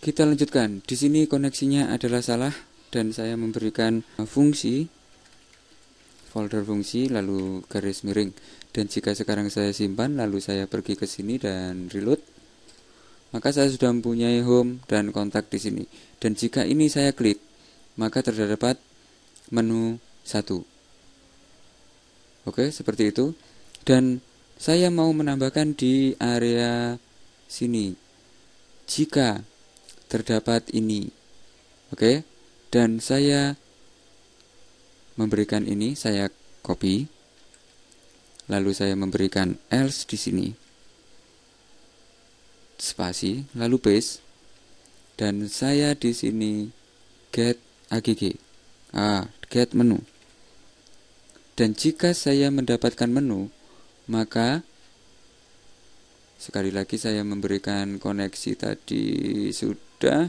Kita lanjutkan. Di sini koneksinya adalah salah dan saya memberikan fungsi folder fungsi lalu garis miring. Dan jika sekarang saya simpan lalu saya pergi ke sini dan reload, maka saya sudah mempunyai home dan kontak di sini. Dan jika ini saya klik, maka terdapat menu satu. Oke, seperti itu. Dan saya mau menambahkan di area sini. Jika terdapat ini. Oke. Dan saya memberikan ini, saya copy. Lalu saya memberikan else di sini. Spasi, lalu paste. Dan saya di sini get AGG. Ah, get menu. Dan jika saya mendapatkan menu, maka sekali lagi saya memberikan koneksi tadi sudah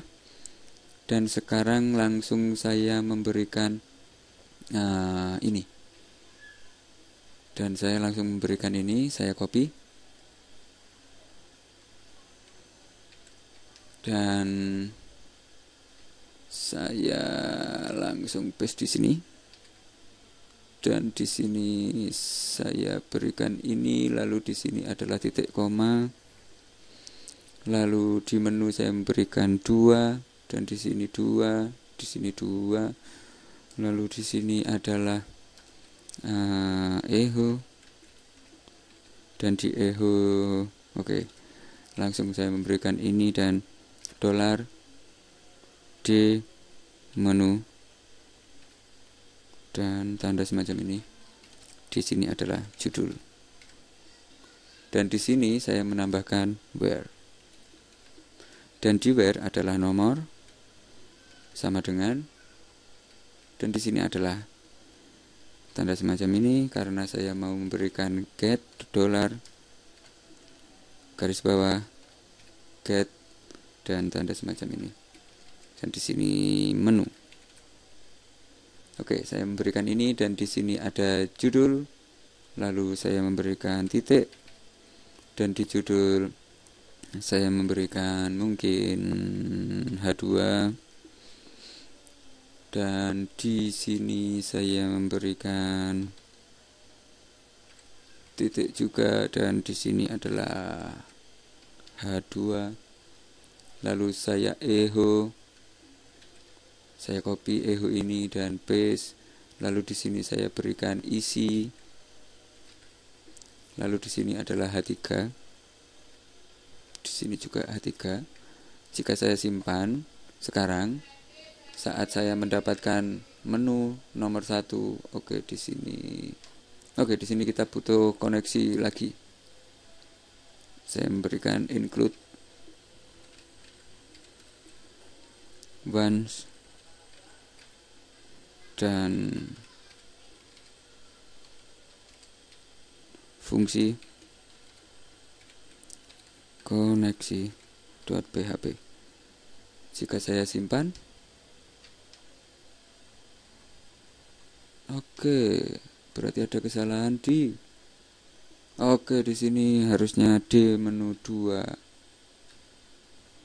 dan sekarang langsung saya memberikan uh, ini dan saya langsung memberikan ini saya copy dan saya langsung paste di sini dan di sini saya berikan ini lalu di sini adalah titik koma lalu di menu saya memberikan dua dan di sini dua di sini dua lalu di sini adalah uh, eho dan di eho oke okay. langsung saya memberikan ini dan dolar di menu dan tanda semacam ini di sini adalah judul dan di sini saya menambahkan where dan di where adalah nomor sama dengan dan di sini adalah tanda semacam ini karena saya mau memberikan get dolar garis bawah get dan tanda semacam ini dan di sini menu Oke, saya memberikan ini dan di sini ada judul. Lalu saya memberikan titik dan di judul saya memberikan mungkin H2 dan di sini saya memberikan titik juga dan di sini adalah H2 lalu saya eho saya copy eho ini dan paste. Lalu di sini saya berikan isi. Lalu di sini adalah H3. Di sini juga H3. Jika saya simpan sekarang saat saya mendapatkan menu nomor satu, oke di sini. Oke, di sini kita butuh koneksi lagi. Saya memberikan include once dan fungsi koneksi PHP. jika saya simpan oke berarti ada kesalahan di oke di sini harusnya di menu 2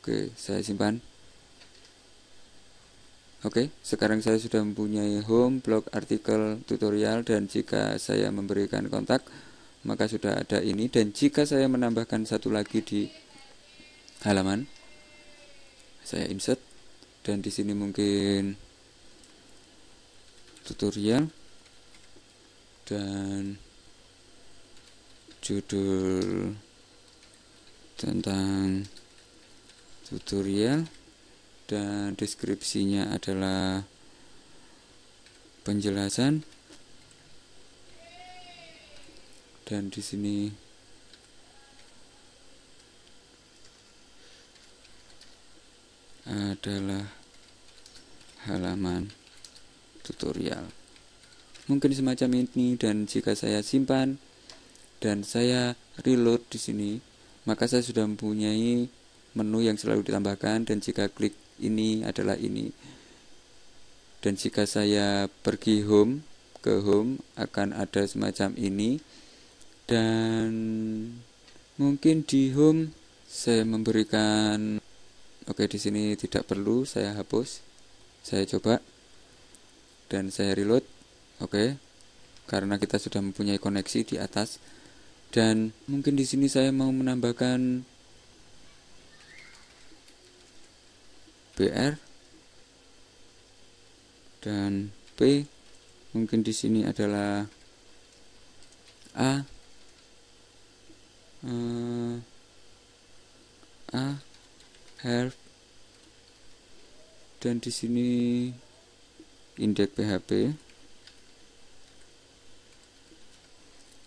oke saya simpan Oke, sekarang saya sudah mempunyai home, blog, artikel, tutorial, dan jika saya memberikan kontak, maka sudah ada ini. Dan jika saya menambahkan satu lagi di halaman, saya insert, dan di sini mungkin tutorial, dan judul tentang tutorial dan deskripsinya adalah penjelasan dan di sini adalah halaman tutorial mungkin semacam ini dan jika saya simpan dan saya reload di sini maka saya sudah mempunyai menu yang selalu ditambahkan dan jika klik ini adalah ini. Dan jika saya pergi home ke home akan ada semacam ini dan mungkin di home saya memberikan oke di sini tidak perlu saya hapus. Saya coba dan saya reload. Oke. Karena kita sudah mempunyai koneksi di atas dan mungkin di sini saya mau menambahkan BR dan P mungkin di sini adalah A eh, A help dan di sini indeks PHP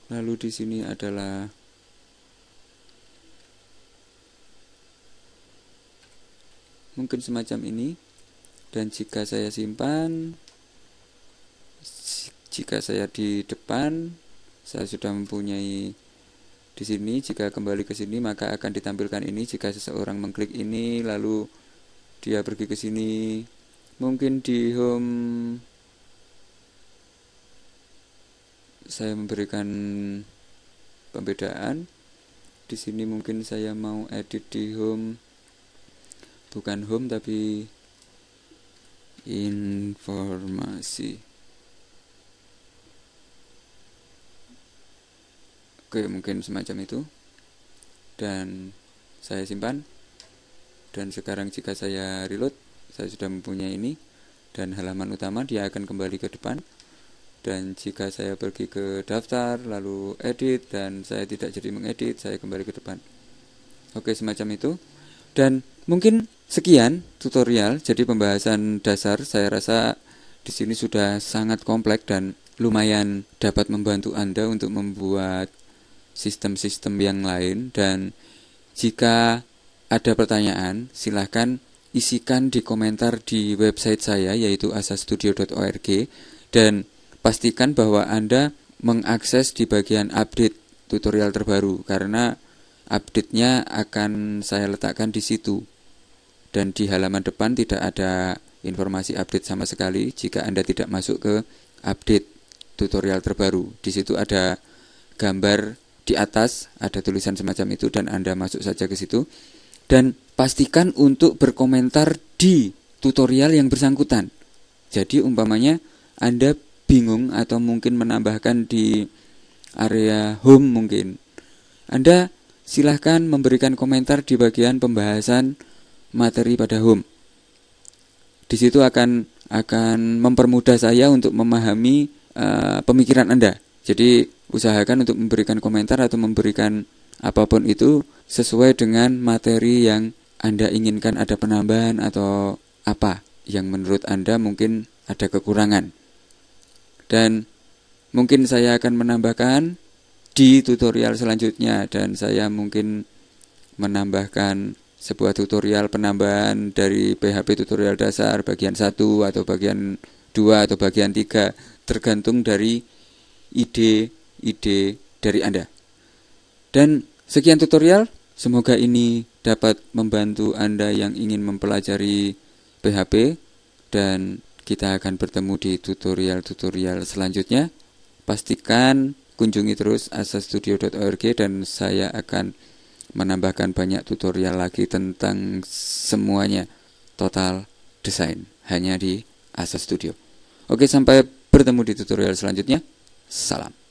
lalu di sini adalah mungkin semacam ini dan jika saya simpan jika saya di depan saya sudah mempunyai di sini jika kembali ke sini maka akan ditampilkan ini jika seseorang mengklik ini lalu dia pergi ke sini mungkin di home saya memberikan pembedaan di sini mungkin saya mau edit di home bukan home tapi informasi oke mungkin semacam itu dan saya simpan dan sekarang jika saya reload saya sudah mempunyai ini dan halaman utama dia akan kembali ke depan dan jika saya pergi ke daftar lalu edit dan saya tidak jadi mengedit saya kembali ke depan oke semacam itu dan Mungkin sekian tutorial. Jadi pembahasan dasar saya rasa di sini sudah sangat kompleks dan lumayan dapat membantu Anda untuk membuat sistem-sistem yang lain dan jika ada pertanyaan silahkan isikan di komentar di website saya yaitu asastudio.org dan pastikan bahwa Anda mengakses di bagian update tutorial terbaru karena update-nya akan saya letakkan di situ dan di halaman depan tidak ada informasi update sama sekali jika Anda tidak masuk ke update tutorial terbaru. Di situ ada gambar di atas, ada tulisan semacam itu dan Anda masuk saja ke situ. Dan pastikan untuk berkomentar di tutorial yang bersangkutan. Jadi umpamanya Anda bingung atau mungkin menambahkan di area home mungkin. Anda silahkan memberikan komentar di bagian pembahasan materi pada home. Di situ akan akan mempermudah saya untuk memahami uh, pemikiran Anda. Jadi usahakan untuk memberikan komentar atau memberikan apapun itu sesuai dengan materi yang Anda inginkan ada penambahan atau apa yang menurut Anda mungkin ada kekurangan. Dan mungkin saya akan menambahkan di tutorial selanjutnya dan saya mungkin menambahkan sebuah tutorial penambahan dari PHP tutorial dasar bagian 1 atau bagian 2 atau bagian 3 tergantung dari ide-ide dari Anda. Dan sekian tutorial, semoga ini dapat membantu Anda yang ingin mempelajari PHP dan kita akan bertemu di tutorial-tutorial selanjutnya. Pastikan kunjungi terus asastudio.org dan saya akan menambahkan banyak tutorial lagi tentang semuanya total desain hanya di Asa Studio. Oke, sampai bertemu di tutorial selanjutnya. Salam.